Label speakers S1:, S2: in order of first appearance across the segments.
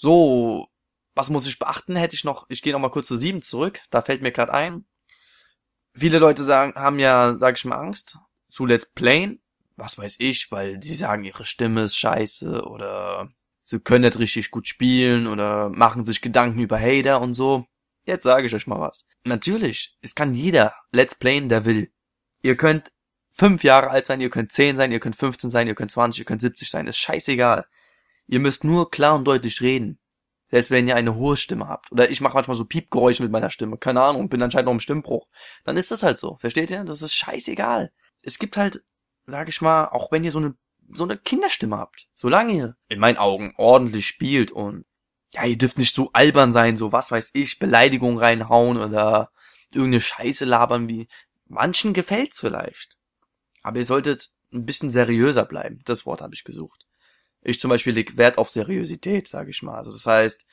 S1: So, was muss ich beachten? Hätte ich noch, ich gehe noch mal kurz zu 7 zurück, da fällt mir gerade ein. Viele Leute sagen, haben ja, sag ich mal, Angst zu Let's Playen, was weiß ich, weil sie sagen, ihre Stimme ist scheiße oder sie können nicht richtig gut spielen oder machen sich Gedanken über Hater und so. Jetzt sage ich euch mal was. Natürlich, es kann jeder Let's Playen, der will. Ihr könnt fünf Jahre alt sein, ihr könnt zehn sein, ihr könnt 15 sein, ihr könnt 20, ihr könnt 70 sein, ist scheißegal. Ihr müsst nur klar und deutlich reden. Selbst wenn ihr eine hohe Stimme habt. Oder ich mache manchmal so Piepgeräusche mit meiner Stimme. Keine Ahnung, bin anscheinend noch im Stimmbruch. Dann ist das halt so. Versteht ihr? Das ist scheißegal. Es gibt halt, sag ich mal, auch wenn ihr so eine, so eine Kinderstimme habt. Solange ihr, in meinen Augen, ordentlich spielt und, ja, ihr dürft nicht so albern sein, so was weiß ich, Beleidigung reinhauen oder irgendeine Scheiße labern wie, manchen gefällt's vielleicht. Aber ihr solltet ein bisschen seriöser bleiben. Das Wort habe ich gesucht. Ich zum Beispiel leg Wert auf Seriosität, sage ich mal. Also das heißt,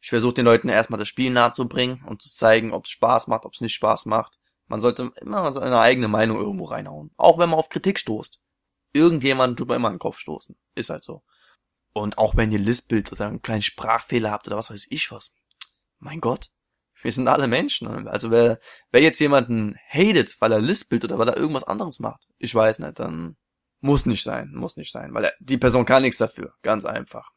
S1: ich versuche den Leuten erstmal das Spiel nahezubringen und zu zeigen, ob es Spaß macht, ob es nicht Spaß macht. Man sollte immer seine eigene Meinung irgendwo reinhauen. Auch wenn man auf Kritik stoßt. Irgendjemand tut man immer in den Kopf stoßen. Ist halt so. Und auch wenn ihr lispelt oder einen kleinen Sprachfehler habt oder was weiß ich was. Mein Gott. Wir sind alle Menschen. Also wer, wer jetzt jemanden hatet, weil er lispelt oder weil er irgendwas anderes macht, ich weiß nicht, dann muss nicht sein, muss nicht sein, weil die Person kann nichts dafür, ganz einfach.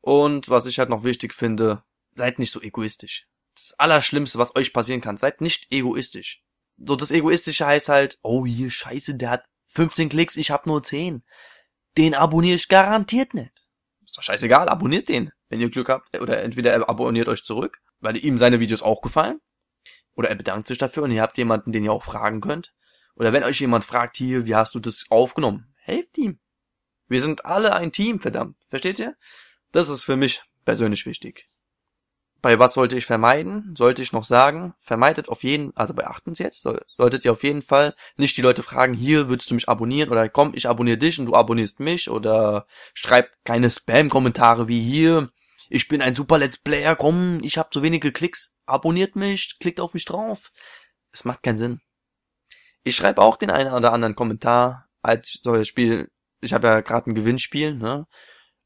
S1: Und was ich halt noch wichtig finde, seid nicht so egoistisch. Das Allerschlimmste, was euch passieren kann, seid nicht egoistisch. So, das Egoistische heißt halt, oh hier, scheiße, der hat 15 Klicks, ich hab nur 10. Den abonniere ich garantiert nicht. Ist doch scheißegal, abonniert den, wenn ihr Glück habt. Oder entweder er abonniert euch zurück, weil ihm seine Videos auch gefallen. Oder er bedankt sich dafür und ihr habt jemanden, den ihr auch fragen könnt. Oder wenn euch jemand fragt, hier, wie hast du das aufgenommen? helft ihm. Wir sind alle ein Team, verdammt. Versteht ihr? Das ist für mich persönlich wichtig. Bei was sollte ich vermeiden? Sollte ich noch sagen, vermeidet auf jeden, also beachten Sie jetzt, solltet ihr auf jeden Fall nicht die Leute fragen, hier würdest du mich abonnieren oder komm, ich abonniere dich und du abonnierst mich oder schreib keine Spam-Kommentare wie hier, ich bin ein super Let's Player, komm, ich habe so wenige Klicks, abonniert mich, klickt auf mich drauf. Es macht keinen Sinn. Ich schreibe auch den einen oder anderen Kommentar, als solches Spiel, ich habe ja gerade ein Gewinnspiel, ne?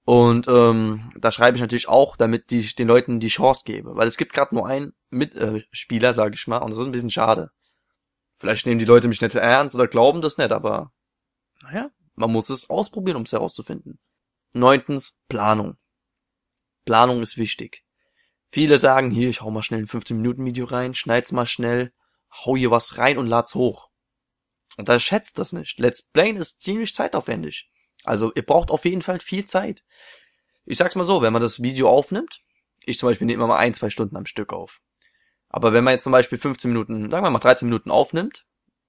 S1: Und ähm, da schreibe ich natürlich auch, damit ich den Leuten die Chance gebe. Weil es gibt gerade nur einen Mitspieler, äh, sage ich mal, und das ist ein bisschen schade. Vielleicht nehmen die Leute mich nicht ernst oder glauben das nicht, aber naja, man muss es ausprobieren, um es herauszufinden. Neuntens, Planung. Planung ist wichtig. Viele sagen, hier, ich hau mal schnell ein 15-Minuten-Video rein, schneid's mal schnell, hau hier was rein und lad's hoch. Unterschätzt das nicht. Let's Playen ist ziemlich zeitaufwendig. Also ihr braucht auf jeden Fall viel Zeit. Ich sag's mal so, wenn man das Video aufnimmt, ich zum Beispiel nehme immer mal ein, zwei Stunden am Stück auf. Aber wenn man jetzt zum Beispiel 15 Minuten, sagen wir mal 13 Minuten aufnimmt,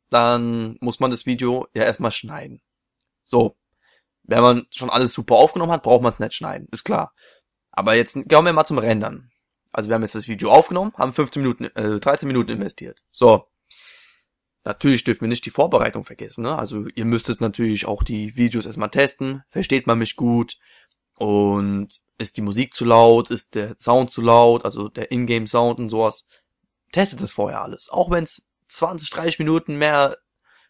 S1: dann muss man das Video ja erstmal schneiden. So. Wenn man schon alles super aufgenommen hat, braucht man es nicht schneiden, ist klar. Aber jetzt kommen wir mal zum Rendern. Also wir haben jetzt das Video aufgenommen, haben 15 Minuten, äh, 13 Minuten investiert. So. Natürlich dürfen wir nicht die Vorbereitung vergessen. Ne? Also ihr müsstet natürlich auch die Videos erstmal testen. Versteht man mich gut? Und ist die Musik zu laut? Ist der Sound zu laut? Also der Ingame-Sound und sowas. Testet es vorher alles. Auch wenn es 20, 30 Minuten mehr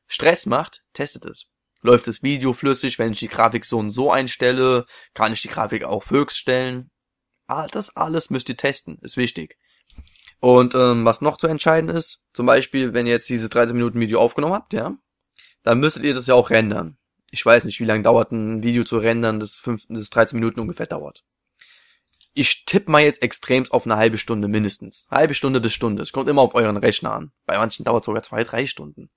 S1: Stress macht, testet es. Läuft das Video flüssig, wenn ich die Grafik so und so einstelle, kann ich die Grafik auch höchst stellen. Ah, das alles müsst ihr testen, ist wichtig. Und ähm, was noch zu entscheiden ist, zum Beispiel, wenn ihr jetzt dieses 13 Minuten Video aufgenommen habt, ja, dann müsstet ihr das ja auch rendern. Ich weiß nicht, wie lange dauert ein Video zu rendern, das, 5, das 13 Minuten ungefähr dauert. Ich tippe mal jetzt extremst auf eine halbe Stunde mindestens. Halbe Stunde bis Stunde. Es kommt immer auf euren Rechner an. Bei manchen dauert es sogar zwei, drei Stunden.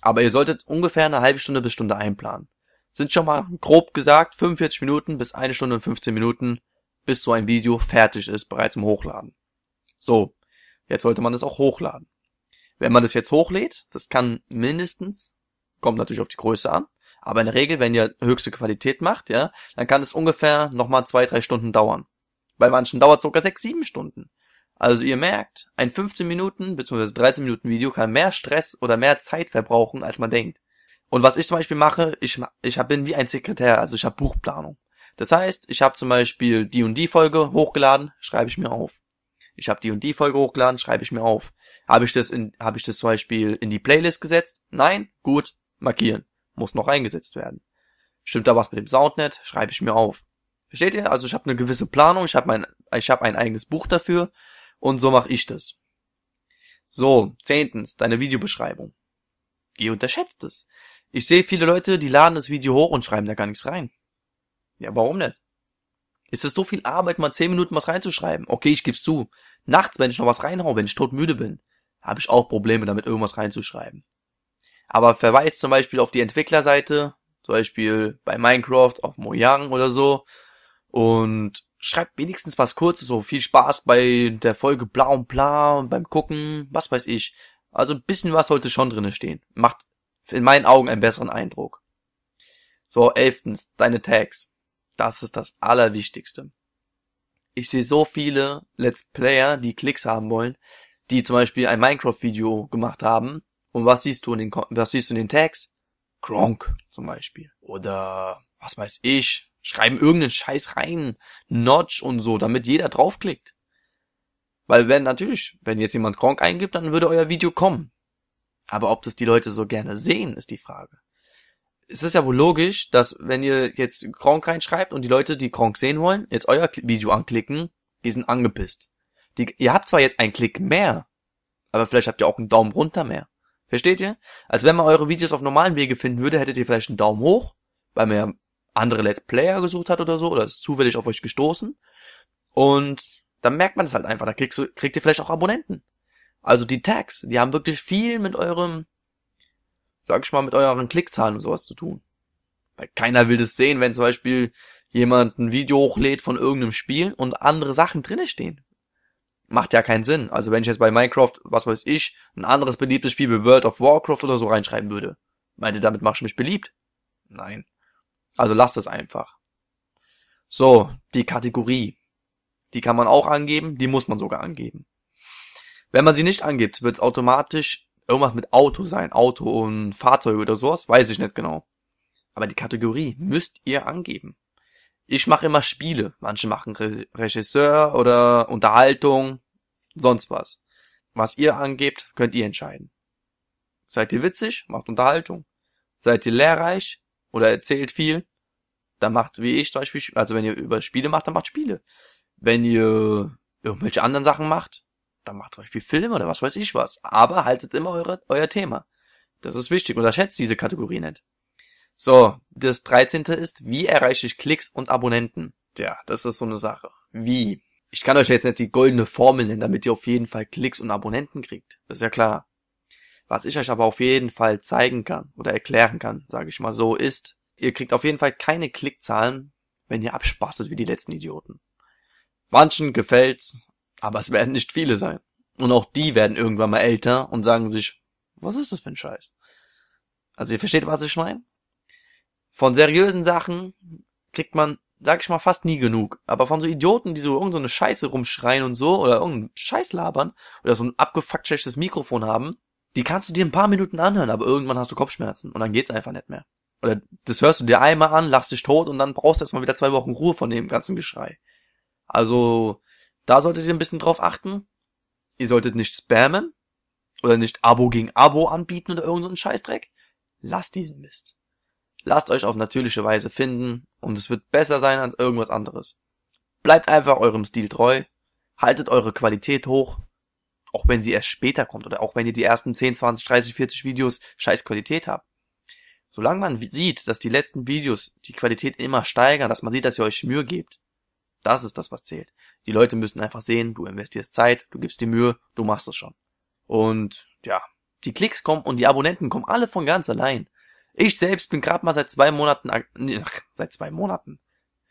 S1: Aber ihr solltet ungefähr eine halbe Stunde bis Stunde einplanen. Sind schon mal grob gesagt 45 Minuten bis eine Stunde und 15 Minuten, bis so ein Video fertig ist, bereits im Hochladen. So, Jetzt sollte man das auch hochladen. Wenn man das jetzt hochlädt, das kann mindestens, kommt natürlich auf die Größe an, aber in der Regel, wenn ihr höchste Qualität macht, ja, dann kann es ungefähr nochmal zwei, drei Stunden dauern. Bei manchen dauert es sogar sechs, sieben Stunden. Also ihr merkt, ein 15 Minuten bzw. 13 Minuten Video kann mehr Stress oder mehr Zeit verbrauchen, als man denkt. Und was ich zum Beispiel mache, ich, ich bin wie ein Sekretär, also ich habe Buchplanung. Das heißt, ich habe zum Beispiel die und die Folge hochgeladen, schreibe ich mir auf ich habe die und die Folge hochgeladen, schreibe ich mir auf. Habe ich das in, habe ich das zum Beispiel in die Playlist gesetzt? Nein? Gut, markieren. Muss noch eingesetzt werden. Stimmt da was mit dem Sound nicht? Schreibe ich mir auf. Versteht ihr? Also ich habe eine gewisse Planung, ich habe mein, ich habe ein eigenes Buch dafür und so mache ich das. So, zehntens, deine Videobeschreibung. Ihr unterschätzt es. Ich sehe viele Leute, die laden das Video hoch und schreiben da gar nichts rein. Ja, warum nicht? Ist es so viel Arbeit, mal zehn Minuten was reinzuschreiben? Okay, ich geb's zu. Nachts, wenn ich noch was reinhaue, wenn ich todmüde bin, habe ich auch Probleme damit, irgendwas reinzuschreiben. Aber verweist zum Beispiel auf die Entwicklerseite, zum Beispiel bei Minecraft, auf Mojang oder so, und schreibt wenigstens was Kurzes, so viel Spaß bei der Folge bla und bla und beim Gucken, was weiß ich. Also ein bisschen was sollte schon drinne stehen. Macht in meinen Augen einen besseren Eindruck. So, elftens, deine Tags. Das ist das Allerwichtigste ich sehe so viele Let's Player, die Klicks haben wollen, die zum Beispiel ein Minecraft-Video gemacht haben. Und was siehst du in den, was siehst du in den Tags? Gronk zum Beispiel. Oder was weiß ich. Schreiben irgendeinen Scheiß rein. Notch und so, damit jeder draufklickt. Weil wenn natürlich, wenn jetzt jemand Gronk eingibt, dann würde euer Video kommen. Aber ob das die Leute so gerne sehen, ist die Frage es ist ja wohl logisch, dass wenn ihr jetzt Gronk reinschreibt und die Leute, die Gronk sehen wollen, jetzt euer Video anklicken, die sind angepisst. Die, ihr habt zwar jetzt einen Klick mehr, aber vielleicht habt ihr auch einen Daumen runter mehr. Versteht ihr? Als wenn man eure Videos auf normalen Wege finden würde, hättet ihr vielleicht einen Daumen hoch, weil man ja andere Let's Player gesucht hat oder so, oder ist zufällig auf euch gestoßen. Und dann merkt man es halt einfach, da kriegst, kriegt ihr vielleicht auch Abonnenten. Also die Tags, die haben wirklich viel mit eurem sag ich mal, mit euren Klickzahlen und sowas zu tun. Weil keiner will das sehen, wenn zum Beispiel jemand ein Video hochlädt von irgendeinem Spiel und andere Sachen drinne stehen. Macht ja keinen Sinn. Also wenn ich jetzt bei Minecraft, was weiß ich, ein anderes beliebtes Spiel wie World of Warcraft oder so reinschreiben würde. Meint ihr, damit machst du mich beliebt? Nein. Also lasst es einfach. So, die Kategorie. Die kann man auch angeben, die muss man sogar angeben. Wenn man sie nicht angibt, wird es automatisch irgendwas mit Auto sein, Auto und Fahrzeug oder sowas, weiß ich nicht genau. Aber die Kategorie müsst ihr angeben. Ich mache immer Spiele, manche machen Re Regisseur oder Unterhaltung, sonst was. Was ihr angebt, könnt ihr entscheiden. Seid ihr witzig, macht Unterhaltung. Seid ihr lehrreich oder erzählt viel, dann macht wie ich zum Beispiel, also wenn ihr über Spiele macht, dann macht Spiele. Wenn ihr irgendwelche anderen Sachen macht, dann macht zum Beispiel Film oder was weiß ich was. Aber haltet immer eure, euer Thema. Das ist wichtig. Unterschätzt diese Kategorie nicht. So, das 13. ist, wie erreiche ich Klicks und Abonnenten? Tja, das ist so eine Sache. Wie? Ich kann euch jetzt nicht die goldene Formel nennen, damit ihr auf jeden Fall Klicks und Abonnenten kriegt. Das ist ja klar. Was ich euch aber auf jeden Fall zeigen kann oder erklären kann, sage ich mal so, ist, ihr kriegt auf jeden Fall keine Klickzahlen, wenn ihr abspastet wie die letzten Idioten. Manchen gefällt's, aber es werden nicht viele sein. Und auch die werden irgendwann mal älter und sagen sich, was ist das für ein Scheiß? Also ihr versteht, was ich meine? Von seriösen Sachen kriegt man, sag ich mal, fast nie genug. Aber von so Idioten, die so irgendeine Scheiße rumschreien und so, oder irgendeinen Scheiß labern, oder so ein abgefuckt schlechtes Mikrofon haben, die kannst du dir ein paar Minuten anhören, aber irgendwann hast du Kopfschmerzen und dann geht's einfach nicht mehr. Oder das hörst du dir einmal an, lachst dich tot und dann brauchst du erstmal wieder zwei Wochen Ruhe von dem ganzen Geschrei. Also, da solltet ihr ein bisschen drauf achten. Ihr solltet nicht spammen oder nicht Abo gegen Abo anbieten oder irgendeinen so Scheißdreck. Lasst diesen Mist. Lasst euch auf natürliche Weise finden und es wird besser sein als irgendwas anderes. Bleibt einfach eurem Stil treu, haltet eure Qualität hoch, auch wenn sie erst später kommt oder auch wenn ihr die ersten 10, 20, 30, 40 Videos scheiß Qualität habt. Solange man sieht, dass die letzten Videos die Qualität immer steigern, dass man sieht, dass ihr euch Mühe gebt, das ist das, was zählt. Die Leute müssen einfach sehen, du investierst Zeit, du gibst dir Mühe, du machst es schon. Und ja, die Klicks kommen und die Abonnenten kommen alle von ganz allein. Ich selbst bin gerade mal seit zwei Monaten, nee, seit zwei Monaten.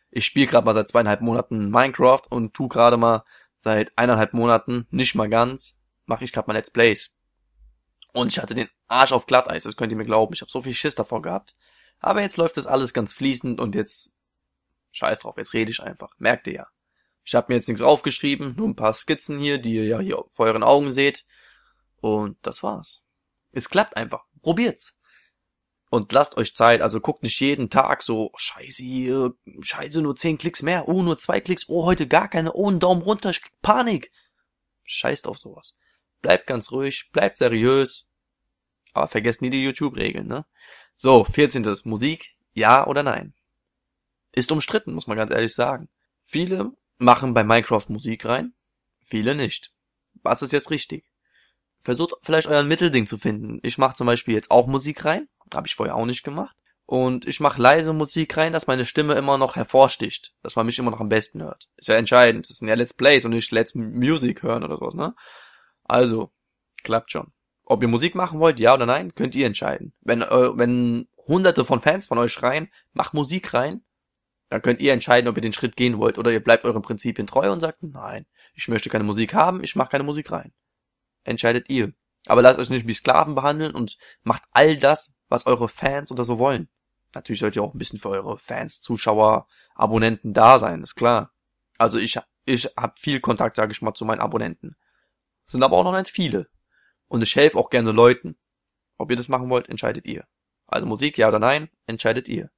S1: Ich spiele gerade mal seit zweieinhalb Monaten Minecraft und tu gerade mal seit eineinhalb Monaten, nicht mal ganz, mache ich gerade mal Let's Plays. Und ich hatte den Arsch auf Glatteis, das könnt ihr mir glauben. Ich habe so viel Schiss davor gehabt. Aber jetzt läuft das alles ganz fließend und jetzt Scheiß drauf, jetzt rede ich einfach. Merkt ihr ja. Ich habe mir jetzt nichts aufgeschrieben, nur ein paar Skizzen hier, die ihr ja hier vor euren Augen seht. Und das war's. Es klappt einfach. Probiert's. Und lasst euch Zeit, also guckt nicht jeden Tag so, oh, scheiße, scheiße, nur 10 Klicks mehr, oh, nur 2 Klicks, oh, heute gar keine, oh, einen Daumen runter, Panik. Scheißt auf sowas. Bleibt ganz ruhig, bleibt seriös. Aber vergesst nie die YouTube-Regeln, ne? So, 14. Musik, ja oder nein? ist umstritten, muss man ganz ehrlich sagen. Viele machen bei Minecraft Musik rein, viele nicht. Was ist jetzt richtig? Versucht vielleicht euren Mittelding zu finden. Ich mache zum Beispiel jetzt auch Musik rein, habe ich vorher auch nicht gemacht. Und ich mache leise Musik rein, dass meine Stimme immer noch hervorsticht, dass man mich immer noch am besten hört. Ist ja entscheidend. Das sind ja Let's Plays und nicht Let's Music hören oder sowas, ne? Also, klappt schon. Ob ihr Musik machen wollt, ja oder nein, könnt ihr entscheiden. Wenn, äh, wenn hunderte von Fans von euch schreien, mach Musik rein, dann könnt ihr entscheiden, ob ihr den Schritt gehen wollt oder ihr bleibt euren Prinzipien treu und sagt, nein, ich möchte keine Musik haben, ich mache keine Musik rein. Entscheidet ihr. Aber lasst euch nicht wie Sklaven behandeln und macht all das, was eure Fans oder so wollen. Natürlich sollt ihr auch ein bisschen für eure Fans, Zuschauer, Abonnenten da sein, ist klar. Also ich, ich habe viel Kontakt, sage ich mal, zu meinen Abonnenten. Sind aber auch noch nicht viele. Und ich helfe auch gerne Leuten. Ob ihr das machen wollt, entscheidet ihr. Also Musik, ja oder nein, entscheidet ihr.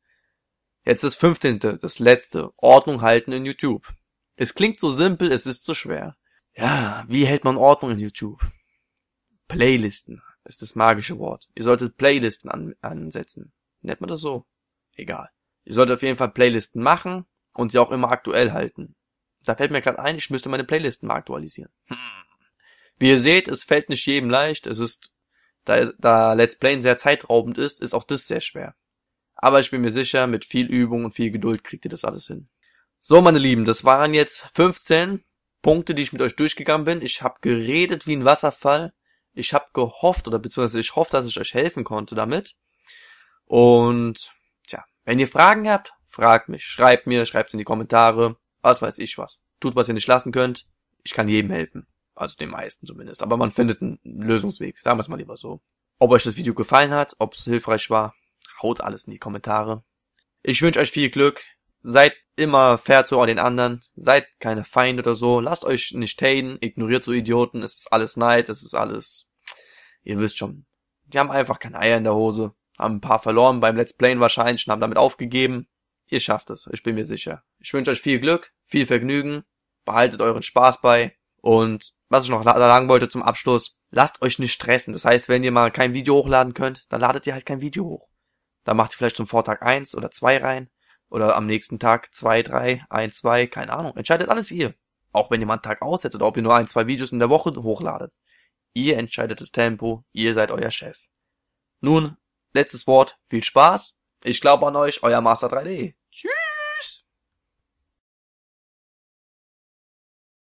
S1: Jetzt das fünfzehnte, das letzte. Ordnung halten in YouTube. Es klingt so simpel, es ist so schwer. Ja, wie hält man Ordnung in YouTube? Playlisten ist das magische Wort. Ihr solltet Playlisten an ansetzen. Nennt man das so? Egal. Ihr solltet auf jeden Fall Playlisten machen und sie auch immer aktuell halten. Da fällt mir gerade ein, ich müsste meine Playlisten mal aktualisieren. Hm. Wie ihr seht, es fällt nicht jedem leicht. Es ist, da, da Let's Play sehr zeitraubend ist, ist auch das sehr schwer. Aber ich bin mir sicher, mit viel Übung und viel Geduld kriegt ihr das alles hin. So, meine Lieben, das waren jetzt 15 Punkte, die ich mit euch durchgegangen bin. Ich habe geredet wie ein Wasserfall. Ich habe gehofft oder beziehungsweise ich hoffe, dass ich euch helfen konnte damit. Und tja, wenn ihr Fragen habt, fragt mich, schreibt mir, schreibt in die Kommentare, was weiß ich was. Tut, was ihr nicht lassen könnt. Ich kann jedem helfen. Also den meisten zumindest. Aber man findet einen Lösungsweg, sagen wir es mal lieber so. Ob euch das Video gefallen hat, ob es hilfreich war, haut alles in die Kommentare. Ich wünsche euch viel Glück. Seid immer fair zu den anderen. Seid keine Feinde oder so. Lasst euch nicht haten. Ignoriert so Idioten. Es ist alles Neid. Es ist alles. Ihr wisst schon. Die haben einfach keine Eier in der Hose. Haben ein paar verloren beim Let's Playen wahrscheinlich und haben damit aufgegeben. Ihr schafft es. Ich bin mir sicher. Ich wünsche euch viel Glück, viel Vergnügen. Behaltet euren Spaß bei. Und was ich noch sagen wollte zum Abschluss. Lasst euch nicht stressen. Das heißt, wenn ihr mal kein Video hochladen könnt, dann ladet ihr halt kein Video hoch da macht ihr vielleicht zum Vortag eins oder zwei rein. Oder am nächsten Tag zwei, drei, eins, zwei, keine Ahnung. Entscheidet alles ihr. Auch wenn ihr mal einen Tag aussetzt oder ob ihr nur ein, zwei Videos in der Woche hochladet. Ihr entscheidet das Tempo, ihr seid euer Chef. Nun, letztes Wort, viel Spaß. Ich glaube an euch, euer Master 3D.